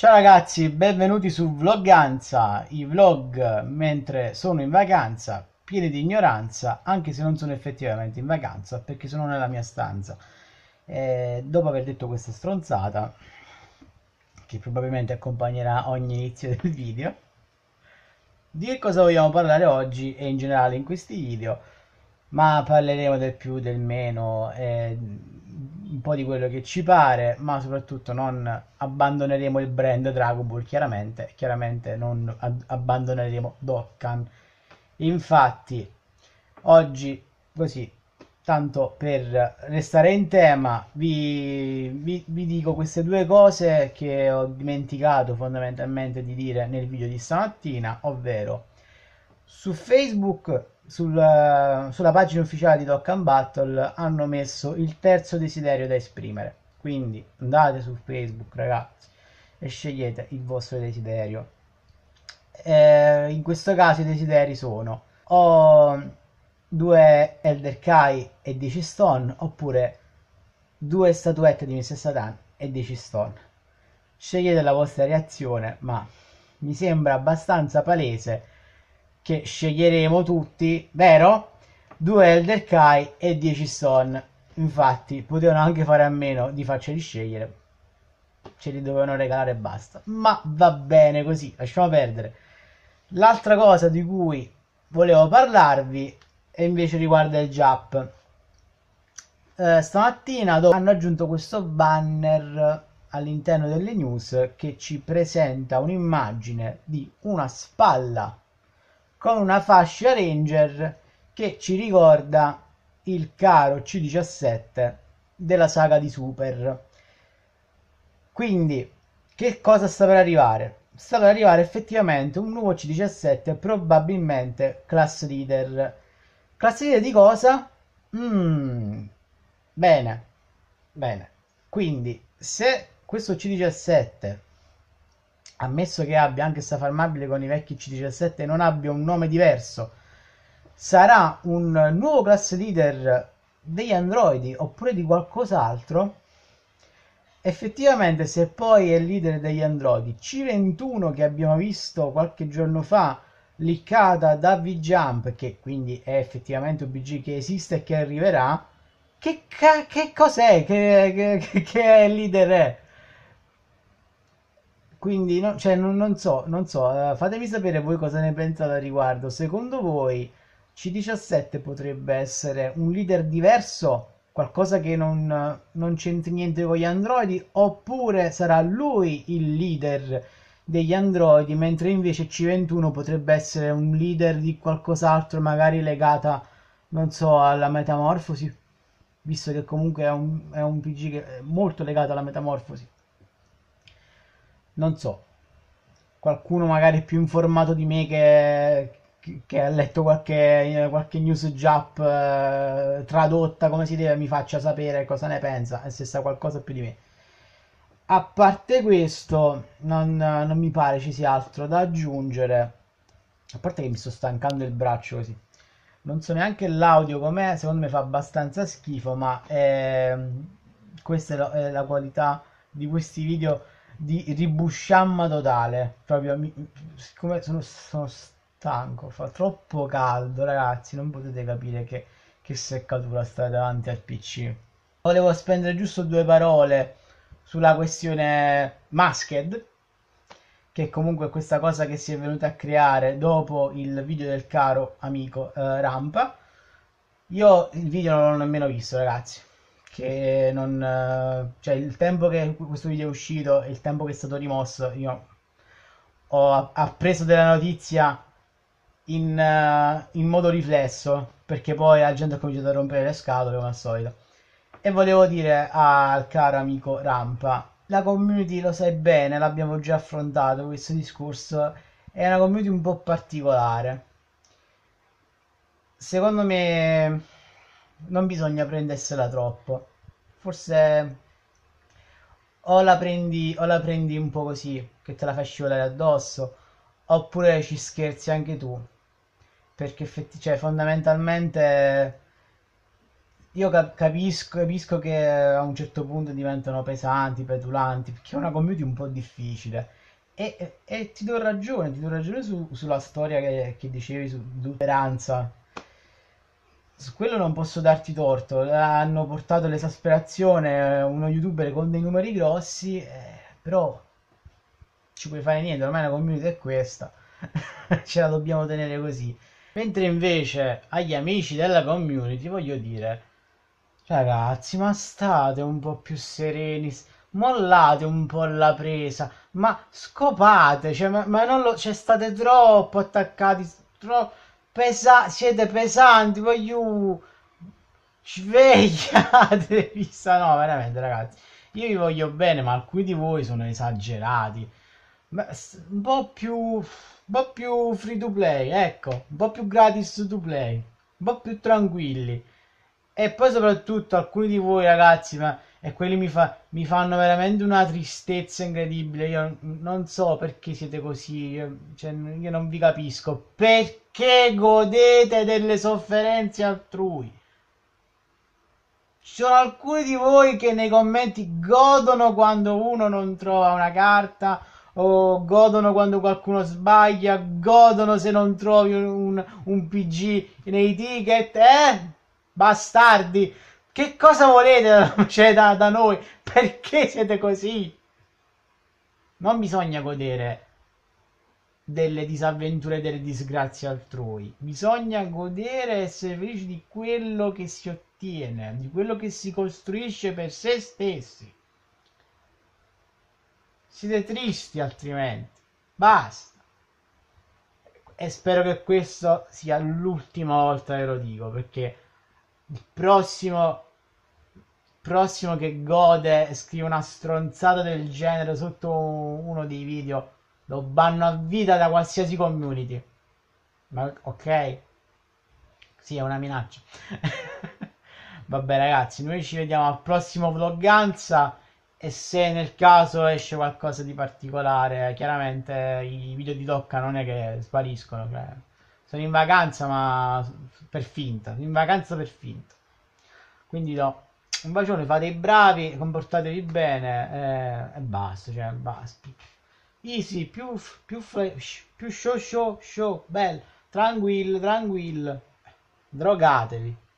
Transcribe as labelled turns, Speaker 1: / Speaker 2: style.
Speaker 1: Ciao ragazzi, benvenuti su Vlogganza, i vlog mentre sono in vacanza, pieni di ignoranza, anche se non sono effettivamente in vacanza perché sono nella mia stanza. E eh, dopo aver detto questa stronzata, che probabilmente accompagnerà ogni inizio del video, di che cosa vogliamo parlare oggi e in generale in questi video? ma parleremo del più, del meno, eh, un po' di quello che ci pare, ma soprattutto non abbandoneremo il brand Dragon Ball, chiaramente, chiaramente non ad- abbandoneremo Dokkan. Infatti, oggi così, tanto per restare in tema, vi, vi, vi dico queste due cose che ho dimenticato fondamentalmente di dire nel video di stamattina, ovvero su Facebook sul, eh, sulla pagina ufficiale di Dock and Battle hanno messo il terzo desiderio da esprimere. Quindi andate su Facebook, ragazzi, e scegliete il vostro desiderio. Eh, in questo caso i desideri sono o 2 Elder Kai e 10 Stone oppure 2 statuette di Mr. Satan e 10 Stone. Scegliete la vostra reazione, ma mi sembra abbastanza palese che sceglieremo tutti, vero? Due Elder Kai e 10 Stone. Infatti, potevano anche fare a meno di farceli scegliere. Ce li dovevano regalare e basta. Ma va bene così, lasciamo perdere. L'altra cosa di cui volevo parlarvi e invece riguarda il Jap. Eh, stamattina hanno aggiunto questo banner all'interno delle news che ci presenta un'immagine di una spalla con una fascia ranger che ci ricorda il caro C17 della saga di Super. Quindi, che cosa sta per arrivare? Sta per arrivare effettivamente un nuovo C17, probabilmente class leader. Class leader di cosa? Mm, bene, bene. Quindi, se questo C17 ammesso che abbia, anche se farmabile con i vecchi C17, non abbia un nome diverso, sarà un nuovo class leader degli androidi oppure di qualcos'altro, effettivamente se poi è leader degli androidi, C21 che abbiamo visto qualche giorno fa, liccata da VJump, che quindi è effettivamente un BG che esiste e che arriverà, che, ca- che cos'è che, che, che leader è? Quindi no- cioè, non, non so, non so, eh, fatemi sapere voi cosa ne pensate al riguardo. Secondo voi C17 potrebbe essere un leader diverso, qualcosa che non, non c'entri niente con gli androidi, oppure sarà lui il leader degli androidi, mentre invece C21 potrebbe essere un leader di qualcos'altro, magari legata, non so, alla metamorfosi, visto che comunque è un, è un PG che è molto legato alla metamorfosi non so, qualcuno magari più informato di me che, che ha letto qualche, qualche news jap eh, tradotta come si deve mi faccia sapere cosa ne pensa e se sa qualcosa più di me. A parte questo, non, non mi pare ci sia altro da aggiungere. A parte che mi sto stancando il braccio così. Non so neanche l'audio com'è, secondo me fa abbastanza schifo, ma eh, questa è la, è la qualità di questi video di ribusciamma totale. Proprio, mi, siccome sono, sono stanco, fa troppo caldo, ragazzi, non potete capire che, che seccatura stare davanti al PC. Volevo spendere giusto due parole sulla questione Masked, che comunque è questa cosa che si è venuta a creare dopo il video del caro amico eh, Rampa. Io il video non l'ho nemmeno visto, ragazzi che non... Eh, cioè il tempo che questo video è uscito e il tempo che è stato rimosso, io ho appreso della notizia in, eh, in modo riflesso, perché poi la gente ha cominciato a rompere le scatole come al solito. E volevo dire al caro amico Rampa, la community lo sai bene, l'abbiamo già affrontato questo discorso, è una community un po' particolare. Secondo me non bisogna prendersela troppo. Forse o la prendi, o la prendi un po' così, che te la fai scivolare addosso, oppure ci scherzi anche tu. Perché effetti, cioè, fondamentalmente io capisco, capisco, che a un certo punto diventano pesanti, petulanti, perché è una community un po' difficile. E, e, e ti do ragione, ti do ragione su, sulla storia che, che dicevi su, su su quello non posso darti torto, hanno portato l'esasperazione uno youtuber con dei numeri grossi, eh, però ci puoi fare niente, ormai la community è questa, ce la dobbiamo tenere così. Mentre invece agli amici della community voglio dire, ragazzi, ma state un po' più sereni, mollate un po' la presa, ma scopate, cioè, ma, ma non lo, cioè, state troppo attaccati, troppo pesa- siete pesanti, voglio... Svegliatevi, sta... no, veramente ragazzi. Io vi voglio bene, ma alcuni di voi sono esagerati. Un po' più... un po' più free to play, ecco. Un po' più gratis to play. Un po' più tranquilli. E poi soprattutto alcuni di voi ragazzi, ma e quelli mi, fa, mi fanno veramente una tristezza incredibile. Io non so perché siete così, io, cioè, io non vi capisco. Perché godete delle sofferenze altrui? Ci sono alcuni di voi che nei commenti godono quando uno non trova una carta o godono quando qualcuno sbaglia, godono se non trovi un, un, un PG nei ticket, eh? Bastardi! Che cosa volete cioè, da, da noi? Perché siete così? Non bisogna godere delle disavventure e delle disgrazie altrui. Bisogna godere e essere felici di quello che si ottiene, di quello che si costruisce per se stessi. Siete tristi altrimenti. Basta. E spero che questo sia l'ultima volta che lo dico perché il prossimo prossimo che gode e scrive una stronzata del genere sotto uno dei video lo banno a vita da qualsiasi community ma ok sì è una minaccia vabbè ragazzi noi ci vediamo al prossimo vlogganza e se nel caso esce qualcosa di particolare chiaramente i video di Docca non è che spariscono cioè... Sono in vacanza, ma per finta. In vacanza per finta. Quindi no. Un bacione, fate i bravi, comportatevi bene eh, e basta, cioè, basta. Easy, più, più fresh, più show show show, bello, tranquillo, tranquillo. Drogatevi.